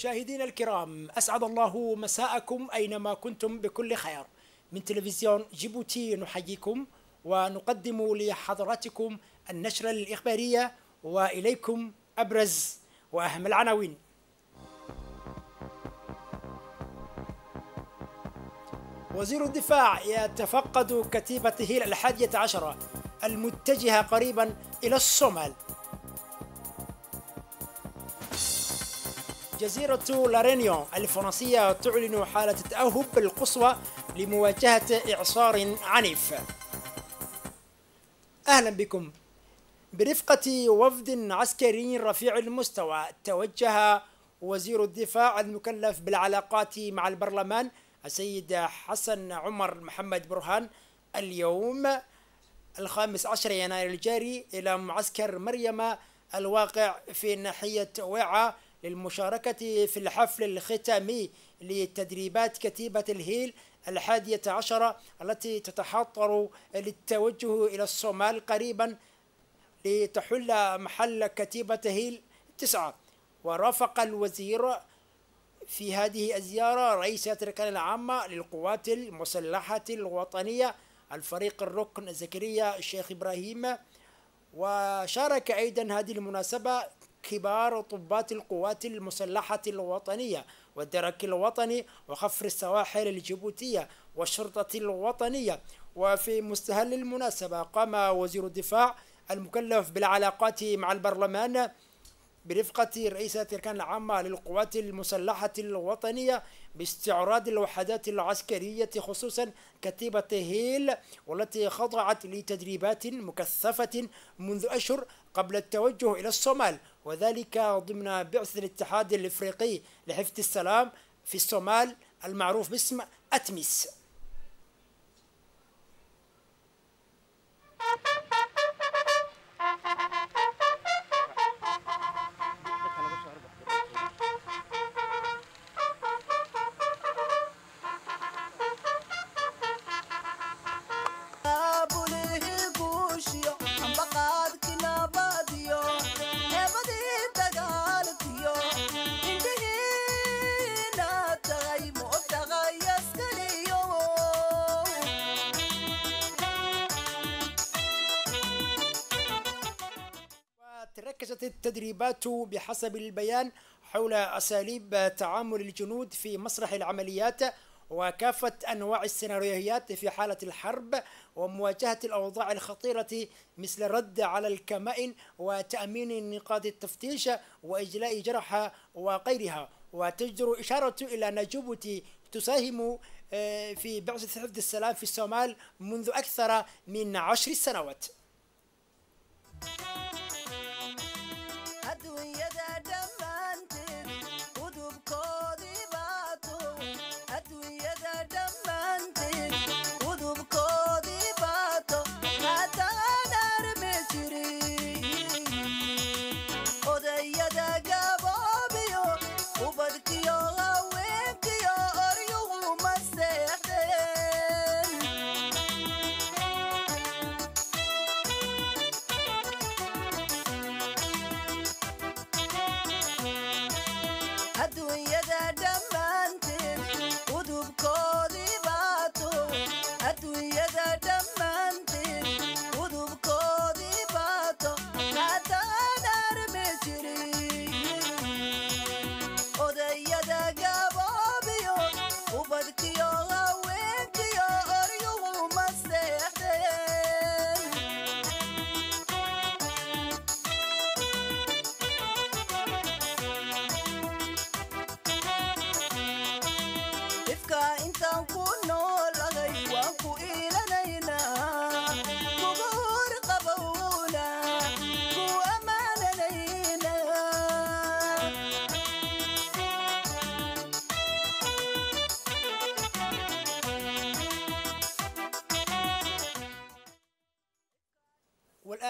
مشاهدينا الكرام أسعد الله مساءكم أينما كنتم بكل خير من تلفزيون جيبوتي نحييكم ونقدم لحضراتكم النشرة الإخبارية وإليكم أبرز وأهم العناوين وزير الدفاع يتفقد كتيبته الحادية عشرة المتجهة قريبا إلى الصومال جزيرة لارينيو الفرنسية تعلن حالة التأهب القصوى لمواجهة إعصار عنيف أهلا بكم برفقة وفد عسكري رفيع المستوى توجه وزير الدفاع المكلف بالعلاقات مع البرلمان السيد حسن عمر محمد برهان اليوم الخامس عشر يناير الجاري إلى معسكر مريم الواقع في ناحية وعى للمشاركة في الحفل الختامي لتدريبات كتيبة الهيل الحادية عشرة التي تتحضر للتوجه إلى الصومال قريبا لتحل محل كتيبة هيل تسعة ورافق الوزير في هذه الزيارة رئيس الأركان العامة للقوات المسلحة الوطنية الفريق الركن زكريا الشيخ إبراهيم وشارك أيضا هذه المناسبة كبار ضباط القوات المسلحة الوطنية والدرك الوطني وخفر السواحل الجيبوتية والشرطة الوطنية وفي مستهل المناسبة قام وزير الدفاع المكلف بالعلاقات مع البرلمان برفقة رئيسة الأركان العامة للقوات المسلحة الوطنية باستعراض الوحدات العسكرية خصوصا كتيبة هيل والتي خضعت لتدريبات مكثفة منذ أشهر قبل التوجه إلى الصومال وذلك ضمن بعثة الاتحاد الإفريقي لحفظ السلام في الصومال المعروف باسم أتمس التدريبات بحسب البيان حول أساليب تعامل الجنود في مسرح العمليات وكافة أنواع السيناريوهات في حالة الحرب ومواجهة الأوضاع الخطيرة مثل الرد على الكمائن وتأمين نقاط التفتيش وإجلاء جرحى وغيرها وتجدر إشارة إلى أن جيبوتي تساهم آه، في بعثة حفظ السلام في الصومال منذ أكثر من عشر سنوات.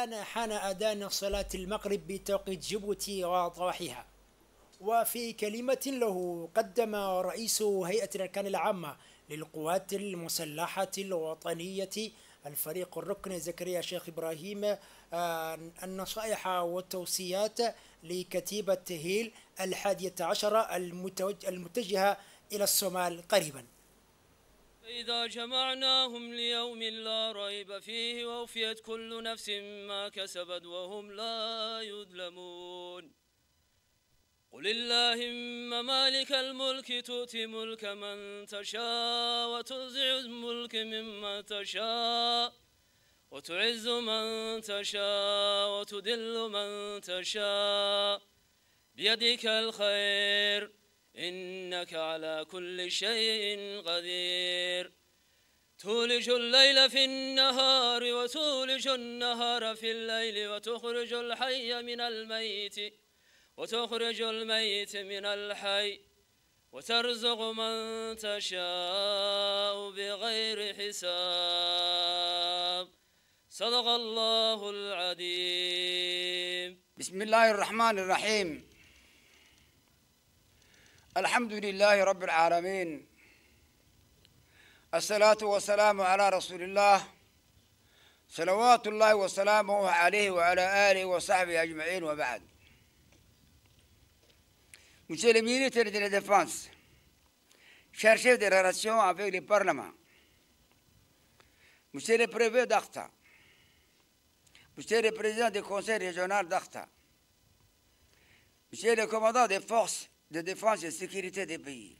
الآن حان أذان صلاة المغرب بتوقيت جيبوتي وضواحيها وفي كلمة له قدم رئيس هيئة الأركان العامة للقوات المسلحة الوطنية الفريق الركن زكريا شيخ إبراهيم آه، النصائح والتوصيات لكتيبة هيل الحادية عشرة المتجهة إلى الصومال قريباً فإذا جمعناهم ليوم لا ريب فيه ووفيت كل نفس ما كسبت وهم لا يظلمون قل اللهم مالك الملك تؤتي ملك من تشاء وتنزع الملك ممن تشاء وتعز من تشاء وتدل من تشاء بيدك الخير إنك على كل شيء قدير تولج الليل في النهار وتولج النهار في الليل وتخرج الحي من الميت وتخرج الميت من الحي وترزق من تشاء بغير حساب صدق الله العظيم بسم الله الرحمن الرحيم الحمد لله رب العالمين الصلاة والسلام على رسول الله صلوات الله وسلامه عليه وعلى آله وصحبه أجمعين وبعد مسلمين de la défense chercheurs des relations avec le Parlement Monsieur le préfet d'Arta, Monsieur le président du conseil régional d'Arta, Monsieur le commandant des forces de défense et sécurité des pays,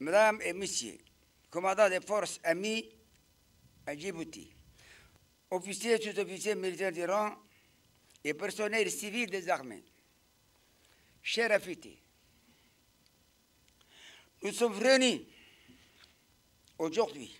Madame et Messieurs, commandants des forces amies à Djibouti, officiers, sous-officiers militaires d'Iran et personnels civils des armées, chers affûtés, nous sommes réunis aujourd'hui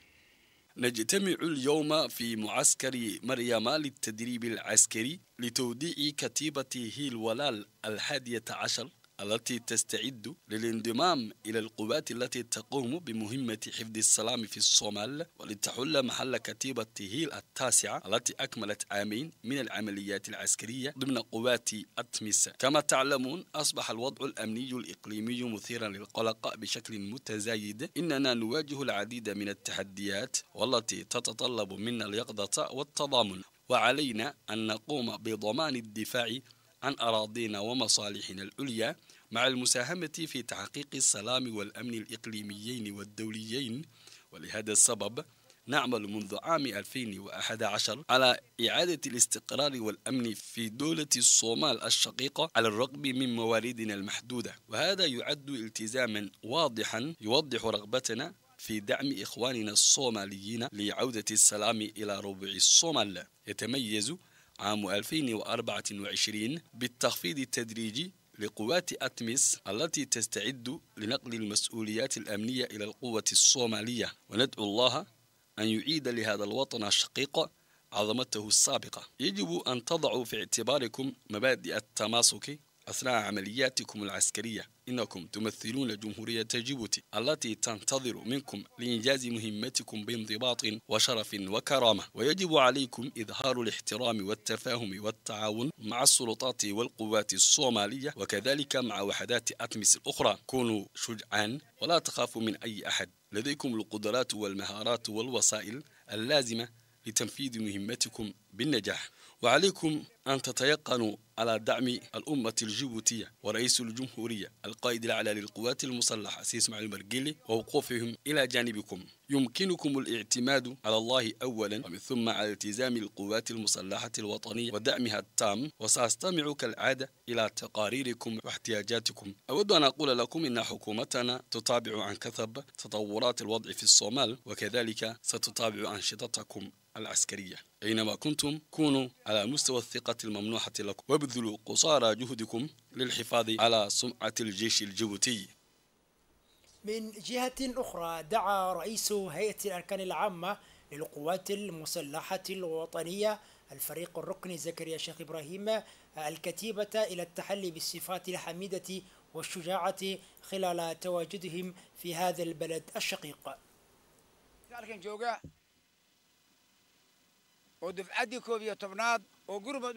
نجتمع اليوم في معسكر مريم للتدريب العسكري لتوديع كتيبة الولال الحادية عشر التي تستعد للانضمام إلى القوات التي تقوم بمهمة حفظ السلام في الصومال ولتحل محل كتيبة تهيل التاسعة التي أكملت عامين من العمليات العسكرية ضمن قوات أتمسة كما تعلمون أصبح الوضع الأمني الإقليمي مثيرا للقلق بشكل متزايد إننا نواجه العديد من التحديات والتي تتطلب منا اليقظة والتضامن وعلينا أن نقوم بضمان الدفاع عن أراضينا ومصالحنا العليا مع المساهمة في تحقيق السلام والأمن الإقليميين والدوليين ولهذا السبب نعمل منذ عام 2011 على إعادة الاستقرار والأمن في دولة الصومال الشقيقة على الرغم من مواردنا المحدودة وهذا يعد التزاما واضحا يوضح رغبتنا في دعم إخواننا الصوماليين لعودة السلام إلى ربع الصومال يتميز عام 2024 بالتخفيض التدريجي لقوات أتمس التي تستعد لنقل المسؤوليات الأمنية إلى القوة الصومالية وندعو الله أن يعيد لهذا الوطن الشقيق عظمته السابقة يجب أن تضعوا في اعتباركم مبادئ التماسك أثناء عملياتكم العسكرية إنكم تمثلون جمهورية جيبوتي التي تنتظر منكم لإنجاز مهمتكم بانضباط وشرف وكرامة ويجب عليكم إظهار الاحترام والتفاهم والتعاون مع السلطات والقوات الصومالية وكذلك مع وحدات أتمس الأخرى كونوا شجعان ولا تخافوا من أي أحد لديكم القدرات والمهارات والوسائل اللازمة لتنفيذ مهمتكم بالنجاح وعليكم أن تتيقنوا على دعم الأمة الجيبوتية ورئيس الجمهورية القائد الأعلى للقوات المسلحة سيس إسماعيل المرقلي ووقوفهم إلى جانبكم يمكنكم الاعتماد على الله أولا ومن ثم على التزام القوات المسلحة الوطنية ودعمها التام وسأستمع كالعادة إلى تقاريركم واحتياجاتكم أود أن أقول لكم إن حكومتنا تتابع عن كثب تطورات الوضع في الصومال وكذلك ستتابع أنشطتكم العسكرية أينما كنتم كونوا على مستوى الثقة الممنوحة لكم وابذلوا قصارى جهدكم للحفاظ على سمعة الجيش الجيبوتي من جهة أخرى دعا رئيس هيئة الأركان العامة للقوات المسلحة الوطنية الفريق الركني زكريا شيخ إبراهيم الكتيبة إلى التحلي بالصفات الحميدة والشجاعة خلال تواجدهم في هذا البلد الشقيق ودف dufcaddii koob iyo tobnaad oo gurmud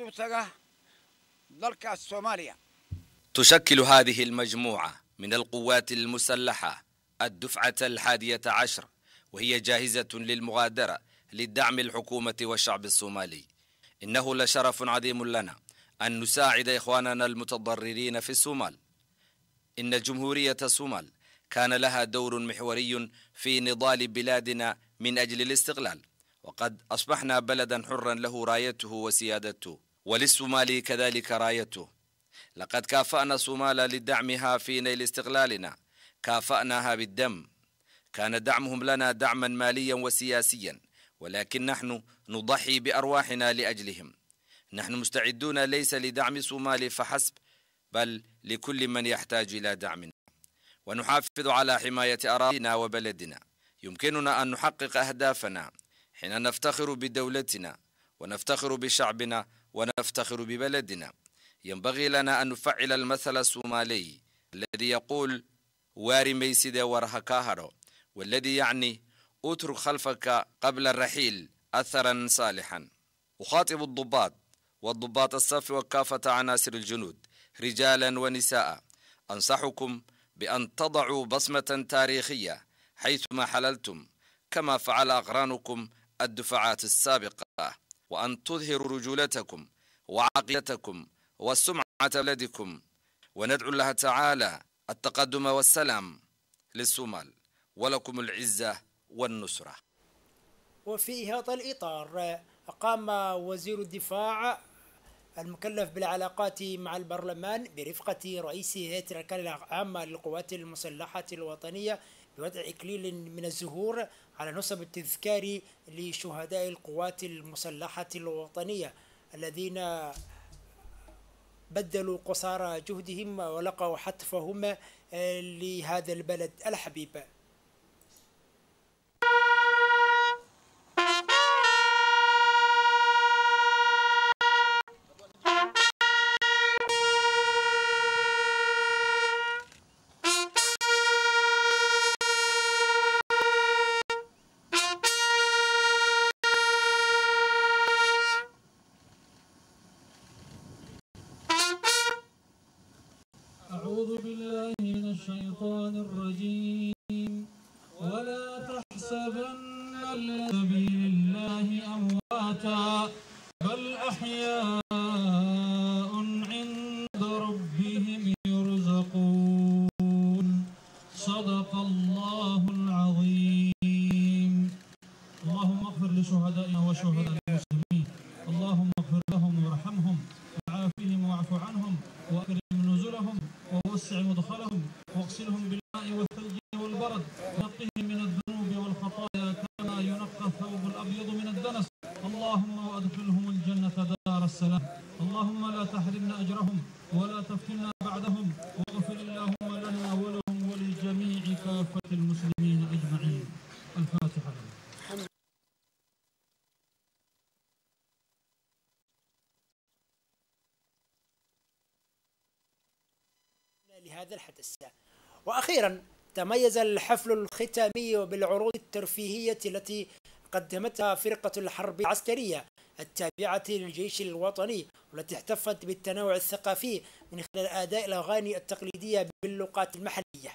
تشكل هذه المجموعة من القوات المسلحة الدفعة الحادية عشر وهي جاهزة للمغادرة لدعم الحكومة والشعب الصومالي إنه لشرف عظيم لنا أن نساعد إخواننا المتضررين في الصومال إن جمهورية الصومال كان لها دور محوري في نضال بلادنا من أجل الاستقلال وقد أصبحنا بلدا حرا له رايته وسيادته وللصومالي كذلك رايته لقد كافأنا الصومال لدعمها في نيل استقلالنا كافأناها بالدم كان دعمهم لنا دعما ماليا وسياسيا ولكن نحن نضحي بأرواحنا لأجلهم نحن مستعدون ليس لدعم صومالي فحسب بل لكل من يحتاج إلى دعمنا ونحافظ على حماية أراضينا وبلدنا يمكننا أن نحقق أهدافنا حين نفتخر بدولتنا ونفتخر بشعبنا ونفتخر ببلدنا ينبغي لنا أن نفعل المثل الصومالي الذي يقول واري ميسيدة وارها كاهرو والذي يعني اترك خلفك قبل الرحيل أثرا صالحا أخاطب الضباط والضباط الصف وكافة عناصر الجنود رجالا ونساء أنصحكم بأن تضعوا بصمة تاريخية حيثما حللتم كما فعل أقرانكم الدفعات السابقة وأن تظهروا رجولتكم وعقيدتكم والسمعة بلدكم وندعو الله تعالى التقدم والسلام للصومال ولكم العزة والنصرة وفي هذا الإطار قام وزير الدفاع المكلف بالعلاقات مع البرلمان برفقة رئيس هيئة الأركان العامة للقوات المسلحة الوطنية بوضع إكليل من الزهور على نصب التذكار لشهداء القوات المسلحة الوطنية الذين بدلوا قصارى جهدهم ولقوا حتفهم لهذا البلد الحبيب والسلام اللهم لا تحرمنا أجرهم ولا تفتنا بعدهم واغفر اللهم لنا ولهم ولجميع كافة المسلمين أجمعين الفاتحة لهذا الحدث وأخيرا تميز الحفل الختامي بالعروض الترفيهية التي قدمتها فرقة الحرب العسكرية التابعة للجيش الوطني والتي احتفت بالتنوع الثقافي من خلال أداء الأغاني التقليدية باللغات المحلية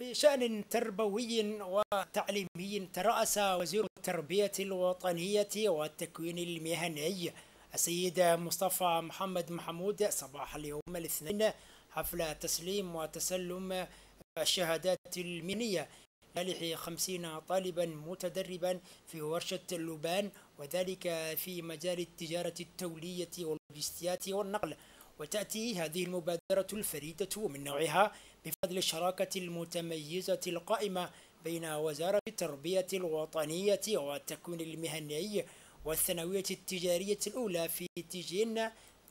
في شأن تربوي وتعليمي ترأس وزير التربية الوطنية والتكوين المهني السيد مصطفى محمد محمود صباح اليوم الاثنين حفل تسليم وتسلم الشهادات المهنية لالح خمسين طالبا متدربا في ورشة اللبان وذلك في مجال التجارة التولية واللوجستيات والنقل وتأتي هذه المبادرة الفريدة من نوعها بفضل الشراكة المتميزة القائمة بين وزارة التربية الوطنية والتكوين المهني والثانوية التجارية الأولى في تيجين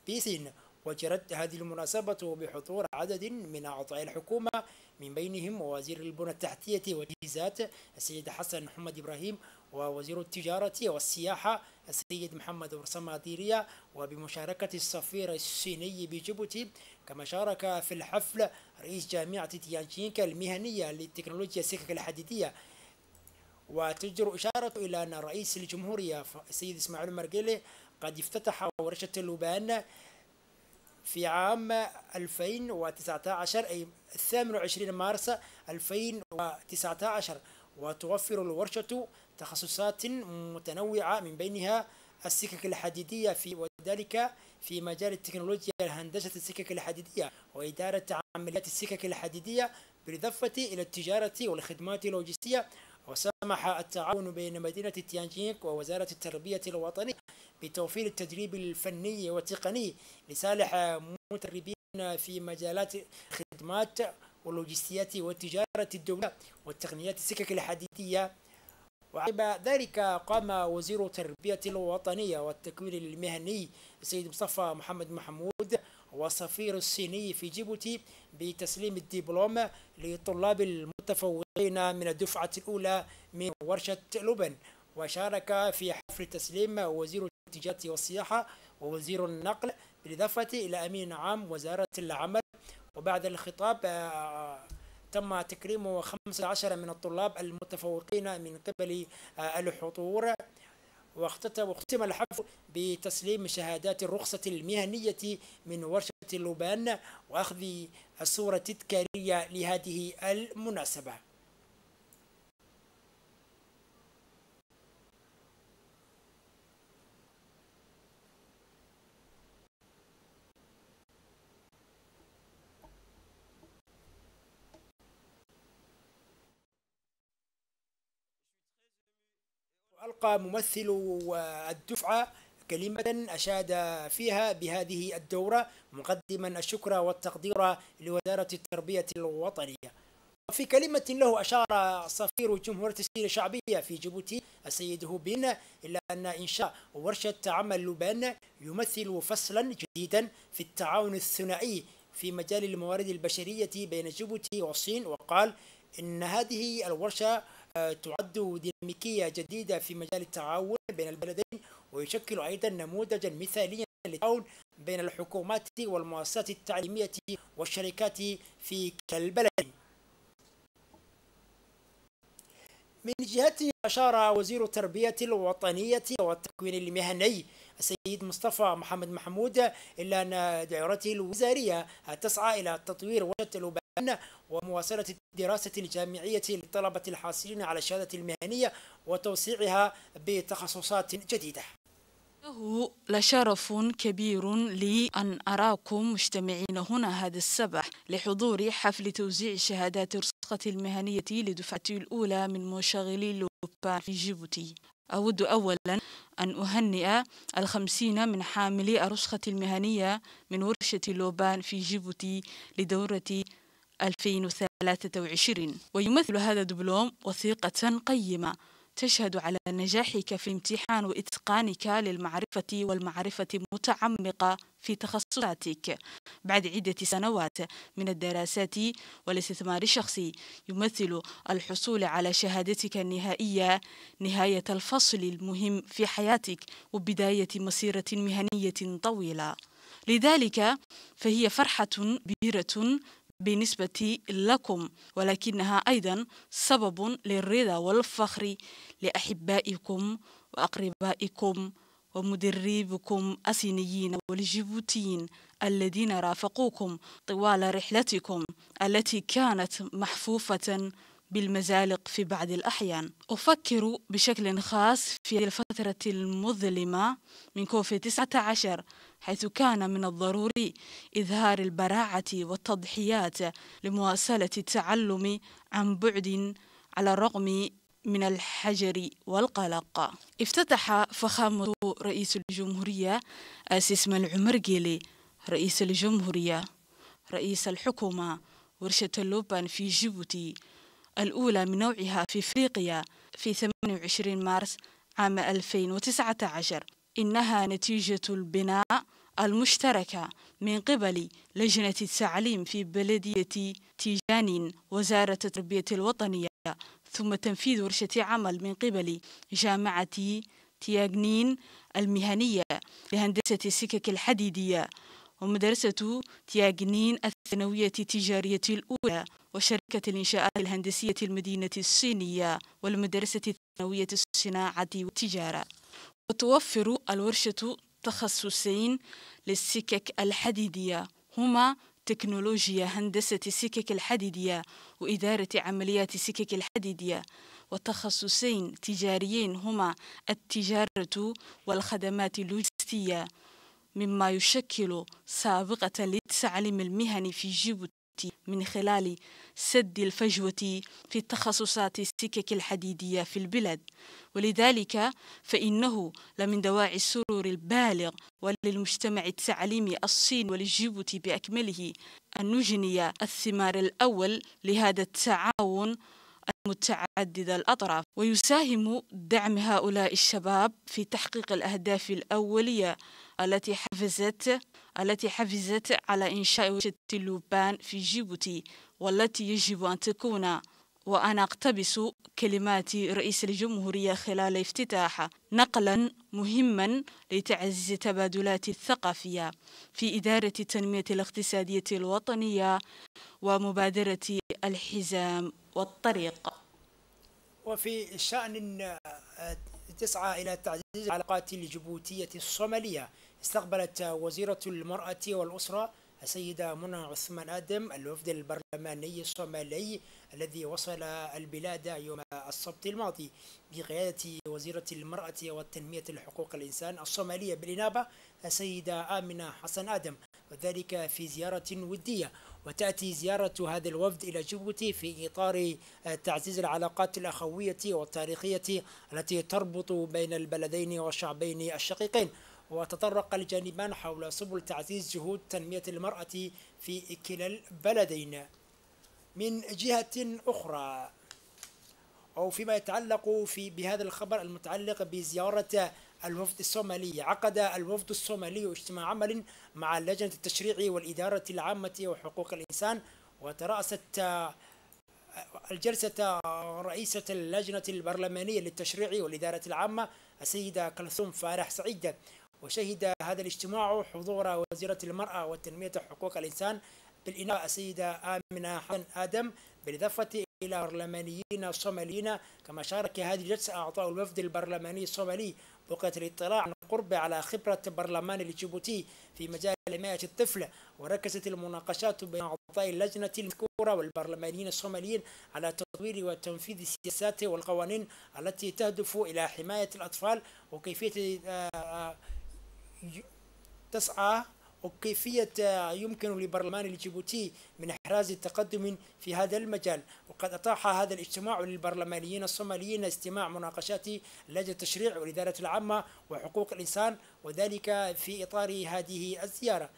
بيسين وجرت هذه المناسبة بحضور عدد من أعضاء الحكومة من بينهم وزير البنى التحتية والتجهيزات السيد حسن محمد إبراهيم ووزير التجارة والسياحة السيد محمد برسام عديرية وبمشاركة السفير الصيني بجيبوتي كما شارك في الحفل رئيس جامعة تيانشينكا المهنية للتكنولوجيا السكك الحديدية وتجر إشارة إلى أن رئيس الجمهورية السيد إسماعيل مرقلي قد افتتح ورشة لوبان في عام 2019 أي 28 مارس 2019 وتوفر الورشة تخصصات متنوعة من بينها السكك الحديدية في وذلك في مجال التكنولوجيا الهندسة السكك الحديدية وإدارة عمليات السكك الحديدية بالإضافة إلى التجارة والخدمات اللوجستية وسمح التعاون بين مدينة تيانجينغ ووزارة التربية الوطنية بتوفير التدريب الفني والتقني لصالح متربين في مجالات الخدمات واللوجستيات والتجارة الدولية والتقنيات السكك الحديدية وعقب ذلك قام وزير التربية الوطنية والتكوين المهني السيد مصطفى محمد محمود وسفير الصيني في جيبوتي بتسليم الدبلوم لطلاب المتفوقين من الدفعة الأولى من ورشة لبن وشارك في حفل التسليم وزير التجاره والسياحة ووزير النقل بالإضافة إلى أمين عام وزارة العمل وبعد الخطاب آه، تم تكريمه 15 من الطلاب المتفوقين من قبل آه، الحضور واختتم الحفل بتسليم شهادات الرخصة المهنية من ورشة لوبان وأخذ الصورة التذكارية لهذه المناسبة ألقى ممثل الدفعة كلمة أشاد فيها بهذه الدورة مقدما الشكر والتقدير لوزارة التربية الوطنية وفي كلمة له أشار سفير جمهورية السير الشعبية في جيبوتي السيد هوبين إلى أن إنشاء ورشة عمل لبان يمثل فصلا جديدا في التعاون الثنائي في مجال الموارد البشرية بين جيبوتي والصين وقال إن هذه الورشة آه، تعد ديناميكية جديدة في مجال التعاون بين البلدين ويشكل أيضا نموذجا مثاليا للتعاون بين الحكومات والمؤسسات التعليمية والشركات في كل بلد. من جهته أشار وزير التربية الوطنية والتكوين المهني السيد مصطفى محمد محمود إلى أن دائرته الوزارية تسعى إلى تطوير وجهة ومواصلة الدراسة الجامعية للطلبة الحاصلين على الشهادة المهنية وتوسيعها بتخصصات جديدة له لشرف كبير لي أن أراكم مجتمعين هنا هذا الصباح لحضور حفل توزيع شهادات الرسخة المهنية لدفعتي الأولى من مشغلي لوبان في جيبوتي أود أولا أن أهنئ الخمسين من حاملي الرسخة المهنية من ورشة لوبان في جيبوتي لدورة 2023 ويمثل هذا الدبلوم وثيقة قيمة تشهد على نجاحك في امتحان وإتقانك للمعرفة والمعرفة المتعمقة في تخصصاتك بعد عدة سنوات من الدراسات والاستثمار الشخصي يمثل الحصول على شهادتك النهائية نهاية الفصل المهم في حياتك وبداية مسيرة مهنية طويلة لذلك فهي فرحة كبيرة بالنسبة لكم ولكنها أيضا سبب للرضا والفخر لأحبائكم وأقربائكم ومدربكم أسينيين والجيبوتيين الذين رافقوكم طوال رحلتكم التي كانت محفوفة بالمزالق في بعض الأحيان أفكر بشكل خاص في الفترة المظلمة من كوفي 19 حيث كان من الضروري إظهار البراعة والتضحيات لمواصلة التعلم عن بعد على الرغم من الحجر والقلق افتتح فخامة رئيس الجمهورية سيسما العمرقيلي رئيس الجمهورية رئيس الحكومة ورشة اللوبان في جيبوتي الأولى من نوعها في إفريقيا في 28 مارس عام 2019 إنها نتيجة البناء المشتركة من قبل لجنة التعليم في بلدية تيجانين وزارة التربية الوطنية ثم تنفيذ ورشة عمل من قبل جامعة تياجنين المهنية لهندسة السكك الحديدية ومدرسة تياجنين الثانوية التجارية الأولى وشركة الإنشاءات الهندسية المدينة الصينية والمدرسة الثانوية الصناعة والتجارة وتوفر الورشة تخصصين للسكك الحديدية هما تكنولوجيا هندسة السكك الحديدية وإدارة عمليات السكك الحديدية وتخصصين تجاريين هما التجارة والخدمات اللوجستية مما يشكل سابقة للتعليم المهني في جيبوتي من خلال سد الفجوة في التخصصات السكك الحديدية في البلاد ولذلك فإنه لمن دواعي السرور البالغ وللمجتمع التعليمي الصيني ولجيبوتي بأكمله أن نجني الثمار الأول لهذا التعاون متعدد الأطراف ويساهم دعم هؤلاء الشباب في تحقيق الأهداف الأولية التي حفزت التي حفزت على إنشاء وشة اللبان في جيبوتي والتي يجب أن تكون وأنا أقتبس كلمات رئيس الجمهورية خلال افتتاح نقلا مهما لتعزيز التبادلات الثقافية في إدارة التنمية الاقتصادية الوطنية ومبادرة الحزام والطريق وفي شأن آه، تسعى إلى تعزيز العلاقات الجيبوتية الصومالية استقبلت وزيرة المرأة والأسرة السيدة منى عثمان آدم الوفد البرلماني الصومالي الذي وصل البلاد يوم السبت الماضي بقيادة وزيرة المرأة والتنمية لحقوق الإنسان الصومالية بالإنابة السيدة آمنة حسن آدم وذلك في زيارة ودية وتأتي زيارة هذا الوفد إلى جيبوتي في إطار تعزيز العلاقات الأخوية والتاريخية التي تربط بين البلدين والشعبين الشقيقين وتطرق الجانبان حول سبل تعزيز جهود تنمية المرأة في كلا البلدين من جهة أخرى أو فيما يتعلق في بهذا الخبر المتعلق بزيارة الوفد الصومالي عقد الوفد الصومالي اجتماع عمل مع اللجنة التشريع والإدارة العامة وحقوق الإنسان وترأست الجلسة رئيسة اللجنة البرلمانية للتشريع والإدارة العامة السيدة كلثوم فارح سعيد وشهد هذا الاجتماع حضور وزيرة المرأة وتنمية حقوق الإنسان بالإناء السيدة آمنة حسن آدم بالإضافة إلى برلمانيين صوماليين كما شارك هذه الجلسة أعضاء الوفد البرلماني الصومالي بقية الاطلاع عن قرب على خبرة برلمان الجيبوتي في مجال حماية الطفل وركزت المناقشات بين أعضاء اللجنة المذكورة والبرلمانيين الصوماليين على تطوير وتنفيذ السياسات والقوانين التي تهدف إلى حماية الأطفال وكيفية آه، آه، تسعى وكيفية يمكن لبرلمان الجيبوتي من إحراز تقدم في هذا المجال وقد أطاح هذا الاجتماع للبرلمانيين الصوماليين استماع مناقشات لجنة التشريع والإدارة العامة وحقوق الإنسان وذلك في إطار هذه الزيارة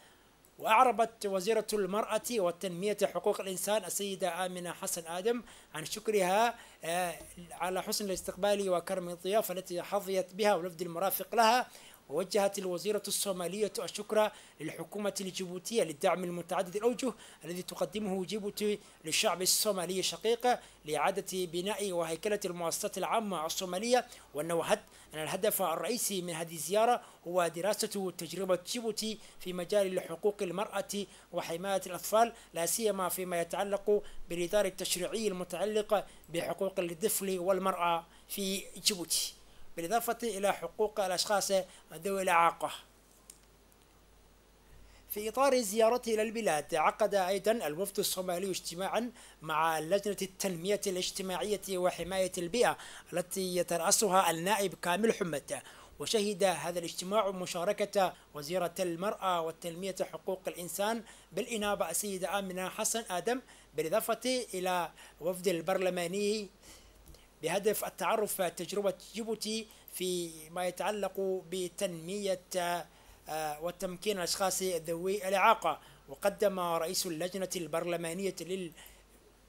وأعربت وزيرة المرأة والتنمية حقوق الإنسان السيدة آمنة حسن آدم عن شكرها آه، على حسن الاستقبال وكرم الضيافة التي حظيت بها ولفد المرافق لها وجهت الوزيرة الصومالية الشكر للحكومة الجيبوتية للدعم المتعدد الأوجه الذي تقدمه جيبوتي للشعب الصومالي الشقيق لإعادة بناء وهيكلة المؤسسات العامة الصومالية وأنه هد أن الهدف الرئيسي من هذه الزيارة هو دراسة تجربة جيبوتي في مجال حقوق المرأة وحماية الأطفال لا سيما فيما يتعلق بالإدارة التشريعي المتعلق بحقوق الطفل والمرأة في جيبوتي بالإضافة إلى حقوق الأشخاص ذوي الإعاقة في إطار زيارته إلى البلاد عقد أيضا الوفد الصومالي اجتماعا مع لجنة التنمية الاجتماعية وحماية البيئة التي يترأسها النائب كامل حمد وشهد هذا الاجتماع مشاركة وزيرة المرأة والتنمية حقوق الإنسان بالإنابة السيدة آمنة حسن آدم بالإضافة إلى وفد البرلماني بهدف التعرف على تجربة جيبوتي في ما يتعلق بتنمية آه، وتمكين الأشخاص ذوي الإعاقة وقدم رئيس اللجنة البرلمانية لل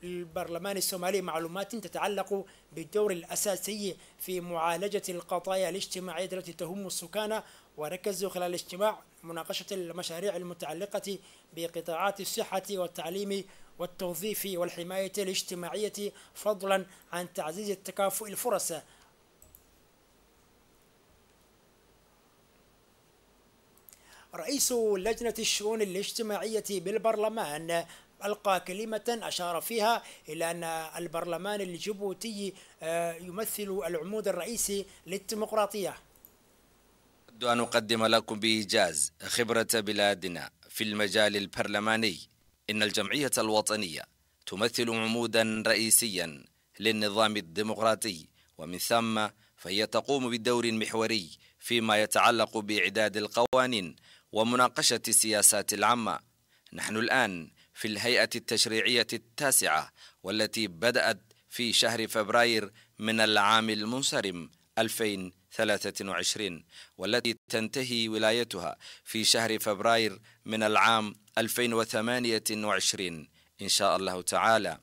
البرلمان الصومالي معلومات تتعلق بالدور الأساسي في معالجة القضايا الاجتماعية التي تهم السكان وركزوا خلال الاجتماع مناقشة المشاريع المتعلقة بقطاعات الصحة والتعليم والتوظيف والحماية الاجتماعية فضلا عن تعزيز التكافؤ الفرص رئيس لجنة الشؤون الاجتماعية بالبرلمان ألقى كلمة أشار فيها إلى أن البرلمان الجيبوتي آه، يمثل العمود الرئيسي للديمقراطية أود أن أقدم لكم بإيجاز خبرة بلادنا في المجال البرلماني إن الجمعية الوطنية تمثل عمودا رئيسيا للنظام الديمقراطي ومن ثم فهي تقوم بدور محوري فيما يتعلق بإعداد القوانين ومناقشة السياسات العامة نحن الآن في الهيئة التشريعية التاسعة والتي بدأت في شهر فبراير من العام المنصرم 2020 2023 والتي تنتهي ولايتها في شهر فبراير من العام 2028 إن شاء الله تعالى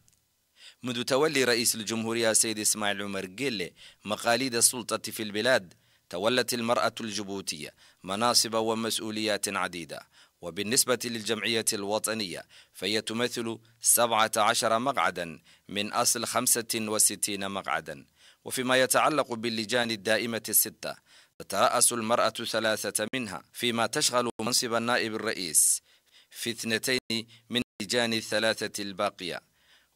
منذ تولي رئيس الجمهورية سيد إسماعيل عمر جيلي مقاليد السلطة في البلاد تولت المرأة الجبوتية مناصب ومسؤوليات عديدة وبالنسبة للجمعية الوطنية فهي تمثل 17 مقعدا من أصل 65 مقعدا وفيما يتعلق باللجان الدائمة الستة تترأس المرأة ثلاثة منها فيما تشغل منصب النائب الرئيس في اثنتين من اللجان الثلاثة الباقية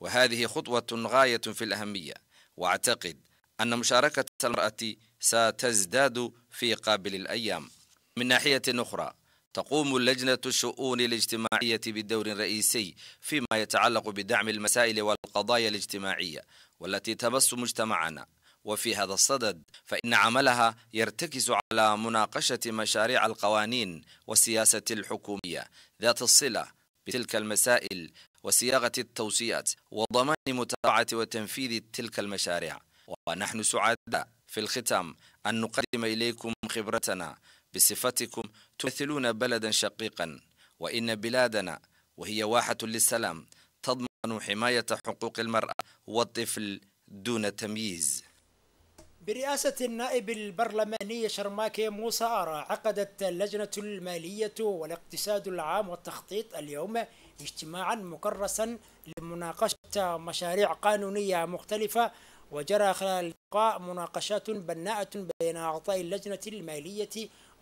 وهذه خطوة غاية في الأهمية وأعتقد أن مشاركة المرأة ستزداد في قابل الأيام من ناحية أخرى تقوم اللجنة الشؤون الاجتماعية بدور رئيسي فيما يتعلق بدعم المسائل والقضايا الاجتماعية والتي تمس مجتمعنا وفي هذا الصدد فإن عملها يرتكز على مناقشة مشاريع القوانين والسياسة الحكومية ذات الصلة بتلك المسائل وصياغة التوصيات وضمان متابعة وتنفيذ تلك المشاريع ونحن سعداء في الختام أن نقدم إليكم خبرتنا بصفتكم تمثلون بلدا شقيقا وإن بلادنا وهي واحة للسلام تضمن حماية حقوق المرأة والطفل دون تمييز برئاسة النائب البرلماني شرماكي موسى أرى عقدت اللجنة المالية والاقتصاد العام والتخطيط اليوم اجتماعا مكرسا لمناقشة مشاريع قانونية مختلفة وجرى خلال اللقاء مناقشات بناءة بين أعضاء اللجنة المالية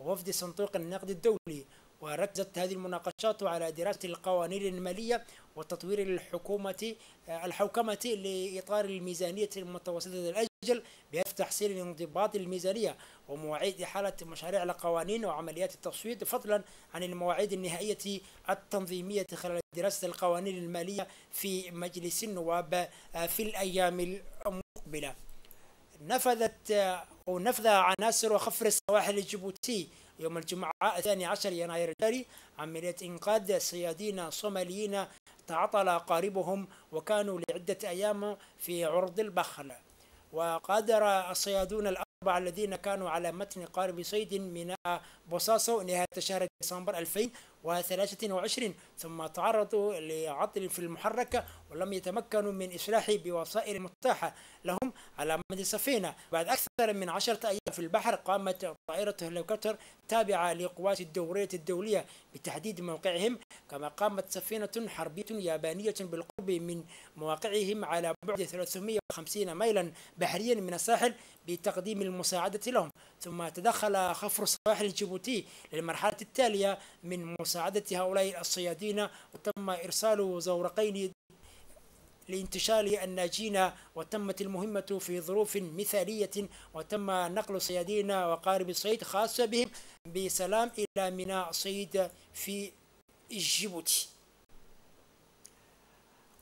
وفد صندوق النقد الدولي وركزت هذه المناقشات على دراسة القوانين المالية وتطوير الحكومة الحوكمة لإطار الميزانية المتوسطة الأجل بهدف تحسين انضباط الميزانية ومواعيد إحالة مشاريع القوانين وعمليات التصويت فضلا عن المواعيد النهائية التنظيمية خلال دراسة القوانين المالية في مجلس النواب في الأيام المقبلة نفذت ونفذها عناصر وخفر السواحل الجيبوتي يوم الجمعة الثاني عشر يناير الجاري عملية إنقاذ صيادين صوماليين تعطل قاربهم وكانوا لعدة أيام في عرض البخل وقدر الصيادون الأرض الأربعة الذين كانوا على متن قارب صيد من بوساسو نهاية شهر ديسمبر 2023 ثم تعرضوا لعطل في المحرك ولم يتمكنوا من إصلاحه بوسائل متاحة لهم على مد السفينة بعد أكثر من عشرة أيام في البحر قامت طائرة هليكوبتر تابعة لقوات الدورية الدولية بتحديد موقعهم كما قامت سفينة حربية يابانية بالقرب من مواقعهم على بعد 350 ميلا بحريا من الساحل بتقديم المساعدة لهم ثم تدخل خفر السواحل الجيبوتي للمرحلة التالية من مساعدة هؤلاء الصيادين وتم إرسال زورقين لانتشال الناجين وتمت المهمة في ظروف مثالية وتم نقل صيادين وقارب الصيد خاصة بهم بسلام إلى ميناء صيد في جيبوتي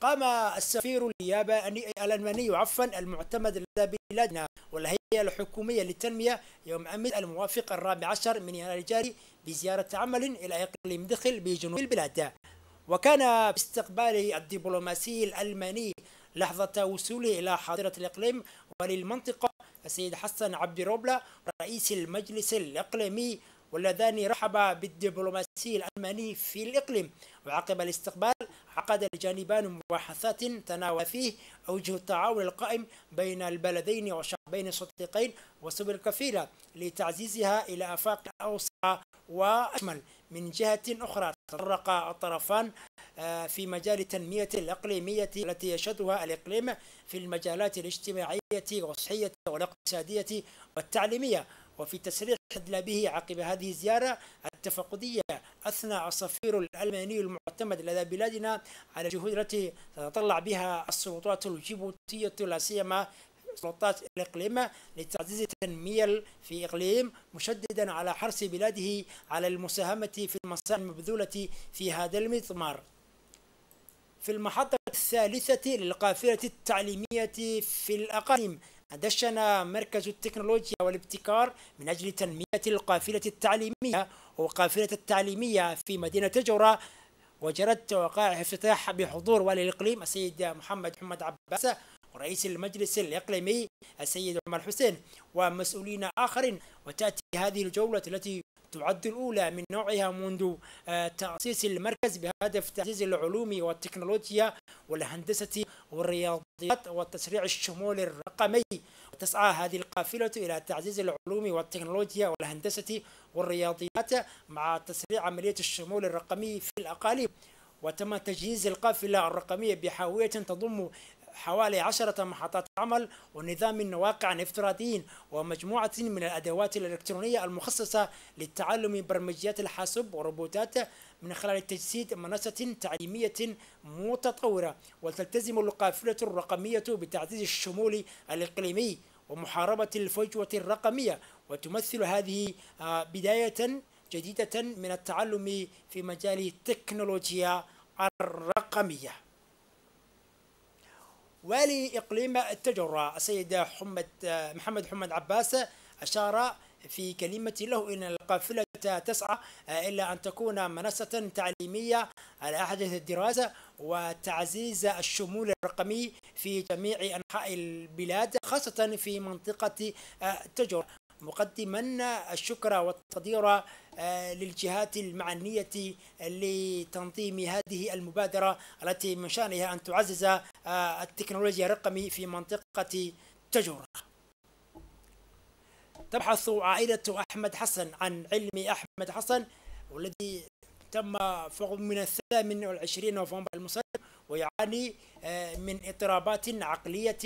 قام السفير الياباني الألماني عفوا المعتمد لدى بلادنا والهيئة الحكومية للتنمية يوم أمس الموافق الرابع عشر من يناير الجاري بزيارة عمل إلى إقليم دخل بجنوب البلاد وكان باستقباله الدبلوماسي الألماني لحظة وصوله إلى حاضرة الإقليم وللمنطقة السيد حسن عبد روبلا رئيس المجلس الإقليمي واللذان رحبا بالدبلوماسي الألماني في الإقليم وعقب الاستقبال عقد الجانبان مباحثات تناول فيه أوجه التعاون القائم بين البلدين وشعبين صديقين وسبل كفيلة لتعزيزها إلى آفاق أوسع وأشمل من جهة أخرى تطرق الطرفان آه، في مجال التنمية الإقليمية التي يشهدها الإقليم في المجالات الاجتماعية والصحية والاقتصادية والتعليمية وفي تصريح خدل به عقب هذه الزيارة التفقدية أثنى عصافير الألماني المعتمد لدى بلادنا على الجهود التي تتطلع بها السلطات الجيبوتية لا سيما سلطات الإقليم لتعزيز التنمية في إقليم مشددا على حرص بلاده على المساهمة في المصانع المبذولة في هذا المضمار في المحطة الثالثة للقافلة التعليمية في الأقاليم دشن مركز التكنولوجيا والابتكار من أجل تنمية القافلة التعليمية وقافلة التعليمية في مدينة جورة وجرت وقائع افتتاح بحضور والي الإقليم السيد محمد محمد عباس ورئيس المجلس الإقليمي السيد عمر حسين ومسؤولين آخرين وتأتي هذه الجولة التي تعد الأولى من نوعها منذ آه، تأسيس المركز بهدف تعزيز العلوم والتكنولوجيا والهندسة والرياضيات والتسريع الشمولي الرقمي تسعى هذه القافلة إلى تعزيز العلوم والتكنولوجيا والهندسة والرياضيات مع تسريع عملية الشمول الرقمي في الأقاليم وتم تجهيز القافلة الرقمية بحاوية تضم حوالي عشرة محطات عمل ونظام من واقع افتراضي ومجموعة من الأدوات الإلكترونية المخصصة للتعلم برمجيات الحاسوب وروبوتات من خلال تجسيد منصة تعليمية متطورة وتلتزم القافلة الرقمية بتعزيز الشمول الإقليمي ومحاربة الفجوة الرقمية وتمثل هذه آه، بداية جديدة من التعلم في مجال التكنولوجيا الرقمية والي إقليم التجرة السيد حمد محمد حمد عباس أشار في كلمة له إن القافلة تسعى إلى أن تكون منصة تعليمية على أحدث الدراسة وتعزيز الشمول الرقمي في جميع أنحاء البلاد خاصة في منطقة تجر مقدما الشكر والتقدير آه، للجهات المعنية آه، لتنظيم هذه المبادرة التي من شأنها أن تعزز آه، التكنولوجيا الرقمي في منطقة تجورة تبحث عائلة أحمد حسن عن علم أحمد حسن والذي تم فوق من الثامن والعشرين نوفمبر المصدر ويعاني آه، من اضطرابات عقلية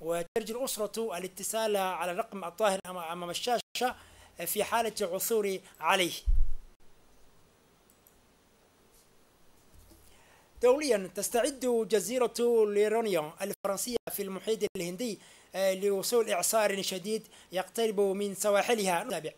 وترجي الأسرة الاتصال على الرقم الظاهر أمام الشاشة آه، في حالة عثور عليه دوليا تستعد جزيرة ليرونيون الفرنسية في المحيط الهندي آه، لوصول إعصار شديد يقترب من سواحلها نتابع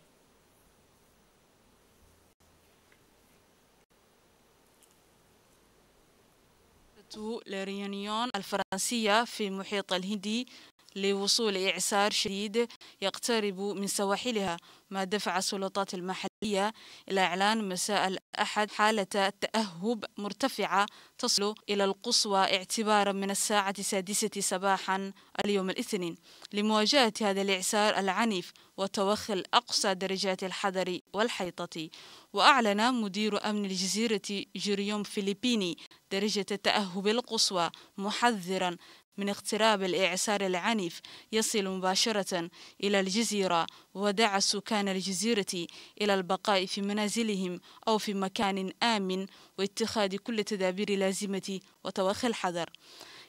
لريونيون الفرنسية في المحيط الهندي لوصول إعصار شديد يقترب من سواحلها ما دفع السلطات المحلية إلى إعلان مساء الأحد حالة تأهب مرتفعة تصل إلى القصوى اعتبارا من الساعة السادسة صباحا اليوم الاثنين لمواجهة هذا الإعصار العنيف وتوخي الأقصى درجات الحذر والحيطة وأعلن مدير أمن الجزيرة جيريوم فيليبيني درجة التأهب القصوى محذرا من اقتراب الإعصار العنيف يصل مباشرة إلى الجزيرة ودعا سكان الجزيرة إلى البقاء في منازلهم أو في مكان آمن واتخاذ كل التدابير اللازمة وتوخي الحذر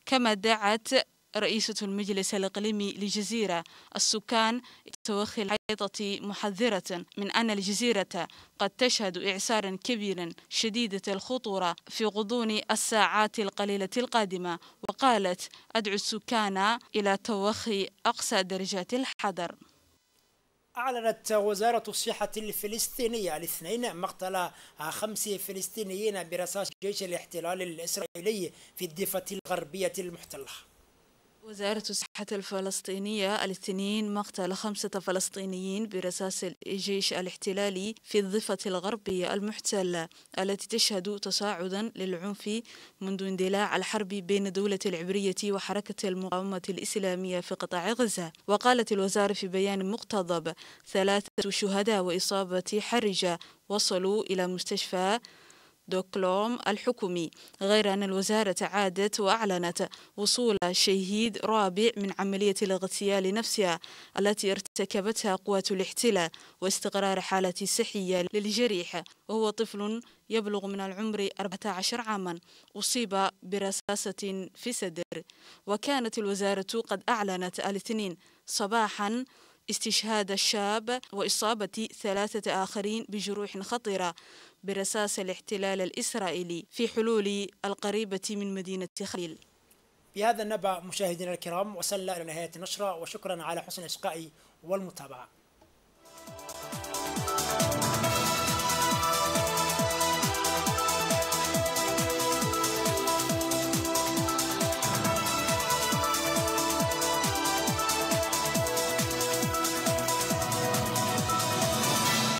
كما دعت رئيسة المجلس الإقليمي لجزيرة السكان توخي الحيطة محذرة من أن الجزيرة قد تشهد إعسارا كبيرا شديدة الخطورة في غضون الساعات القليلة القادمة وقالت أدعو السكان إلى توخي أقصى درجات الحذر أعلنت وزارة الصحة الفلسطينية الاثنين مقتل خمس فلسطينيين برصاص جيش الاحتلال الإسرائيلي في الضفة الغربية المحتلة وزارة الصحة الفلسطينية الاثنين مقتل خمسة فلسطينيين برصاص الجيش الاحتلالي في الضفة الغربية المحتلة التي تشهد تصاعدا للعنف منذ اندلاع الحرب بين الدولة العبرية وحركة المقاومة الإسلامية في قطاع غزة وقالت الوزارة في بيان مقتضب ثلاثة شهداء وإصابة حرجة وصلوا إلى مستشفى دوكلوم الحكومي غير أن الوزارة عادت وأعلنت وصول شهيد رابع من عملية الاغتيال نفسها التي ارتكبتها قوات الاحتلال واستقرار حالة صحية للجريح وهو طفل يبلغ من العمر 14 عاما أصيب برصاصة في صدر وكانت الوزارة قد أعلنت الاثنين صباحا استشهاد الشاب وإصابة ثلاثة آخرين بجروح خطرة برصاص الاحتلال الإسرائيلي في حلول القريبة من مدينة خليل بهذا النبأ مشاهدينا الكرام وصلنا إلى نهاية النشرة وشكرا على حسن إسقائي والمتابعة